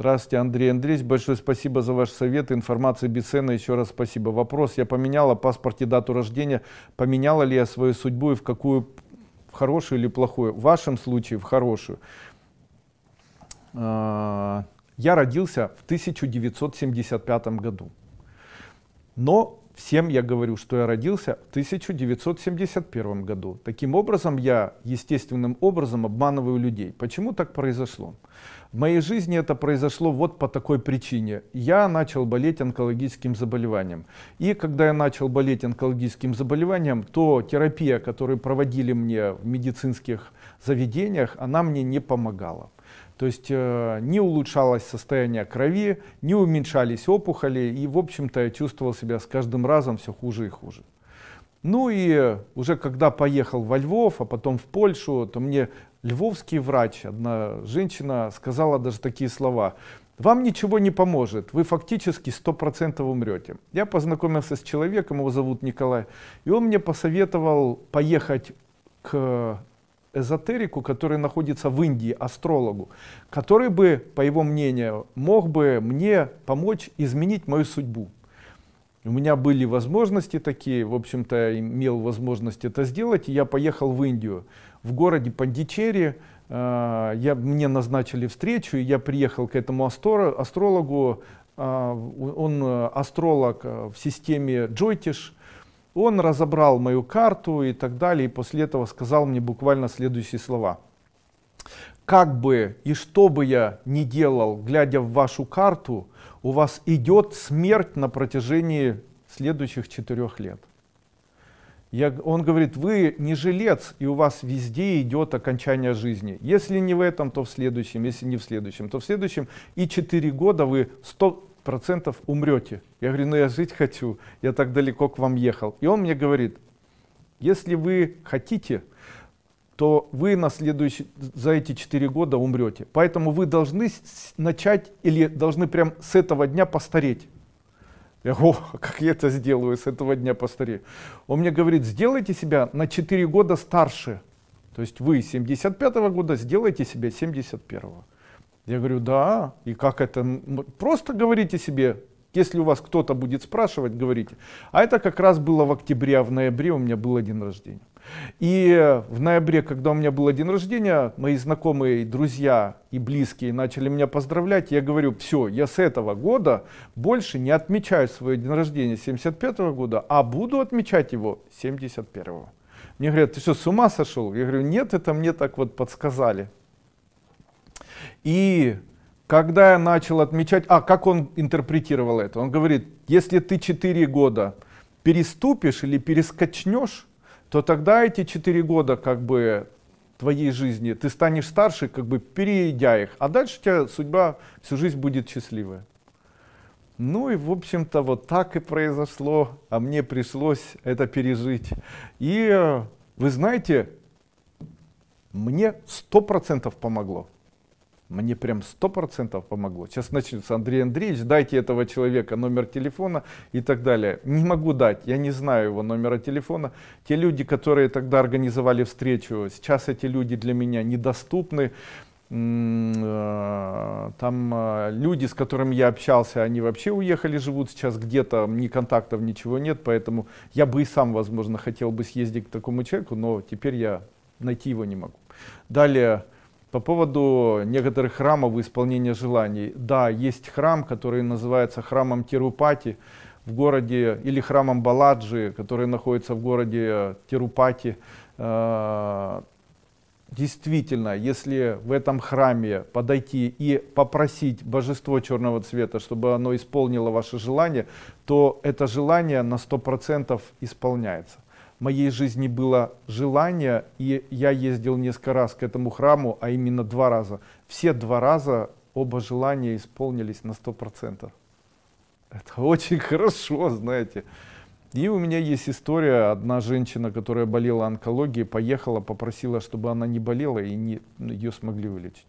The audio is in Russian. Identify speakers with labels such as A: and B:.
A: Здравствуйте, Андрей Андреевич. Большое спасибо за ваш совет. Информация бесценна. Еще раз спасибо. Вопрос. Я поменяла паспорте дату рождения. Поменяла ли я свою судьбу и в какую? В хорошую или плохую? В вашем случае в хорошую. А, я родился в 1975 году. Но Всем я говорю, что я родился в 1971 году. Таким образом, я естественным образом обманываю людей. Почему так произошло? В моей жизни это произошло вот по такой причине. Я начал болеть онкологическим заболеванием. И когда я начал болеть онкологическим заболеванием, то терапия, которую проводили мне в медицинских заведениях, она мне не помогала. То есть э, не улучшалось состояние крови, не уменьшались опухоли, и, в общем-то, я чувствовал себя с каждым разом все хуже и хуже. Ну и уже когда поехал во Львов, а потом в Польшу, то мне львовский врач, одна женщина, сказала даже такие слова. Вам ничего не поможет, вы фактически 100% умрете. Я познакомился с человеком, его зовут Николай, и он мне посоветовал поехать к эзотерику, который находится в Индии, астрологу, который бы, по его мнению, мог бы мне помочь изменить мою судьбу. У меня были возможности такие, в общем-то, имел возможность это сделать, и я поехал в Индию. В городе Пандичери а, я, мне назначили встречу, и я приехал к этому астро, астрологу. А, он э, астролог э, в системе Джойтиш, он разобрал мою карту и так далее, и после этого сказал мне буквально следующие слова. Как бы и что бы я ни делал, глядя в вашу карту, у вас идет смерть на протяжении следующих четырех лет. Я, он говорит, вы не жилец, и у вас везде идет окончание жизни. Если не в этом, то в следующем, если не в следующем, то в следующем. И четыре года вы 100, процентов умрете. Я говорю, ну я жить хочу, я так далеко к вам ехал. И он мне говорит, если вы хотите, то вы на следующий, за эти 4 года умрете. Поэтому вы должны начать или должны прям с этого дня постареть. Я говорю, как я это сделаю, с этого дня постарею. Он мне говорит, сделайте себя на 4 года старше. То есть вы 75 -го года, сделайте себя 71 -го. Я говорю, да, и как это? Просто говорите себе, если у вас кто-то будет спрашивать, говорите. А это как раз было в октябре, а в ноябре у меня был день рождения. И в ноябре, когда у меня был день рождения, мои знакомые, друзья и близкие начали меня поздравлять. Я говорю, все, я с этого года больше не отмечаю свое день рождения 75 -го года, а буду отмечать его 71 -го. Мне говорят, ты что, с ума сошел? Я говорю, нет, это мне так вот подсказали. И когда я начал отмечать, а как он интерпретировал это, он говорит, если ты 4 года переступишь или перескочнешь, то тогда эти 4 года как бы твоей жизни, ты станешь старше, как бы перейдя их, а дальше у тебя судьба всю жизнь будет счастливая. Ну и, в общем-то, вот так и произошло, а мне пришлось это пережить. И э, вы знаете, мне сто процентов помогло. Мне прям сто процентов помогло. Сейчас начнется Андрей Андреевич, дайте этого человека номер телефона и так далее. Не могу дать, я не знаю его номера телефона. Те люди, которые тогда организовали встречу, сейчас эти люди для меня недоступны. Э, там э, люди, с которыми я общался, они вообще уехали, живут сейчас где-то, ни контактов, ничего нет, поэтому я бы и сам, возможно, хотел бы съездить к такому человеку, но теперь я найти его не могу. Далее по поводу некоторых храмов исполнения желаний. Да, есть храм, который называется храмом Тирупати в городе, или храмом Баладжи, который находится в городе Тирупати. Э, действительно, если в этом храме подойти и попросить божество черного цвета, чтобы оно исполнило ваше желание, то это желание на 100% исполняется моей жизни было желание, и я ездил несколько раз к этому храму, а именно два раза. Все два раза оба желания исполнились на 100%. Это очень хорошо, знаете. И у меня есть история, одна женщина, которая болела онкологией, поехала, попросила, чтобы она не болела, и не, ее смогли вылечить.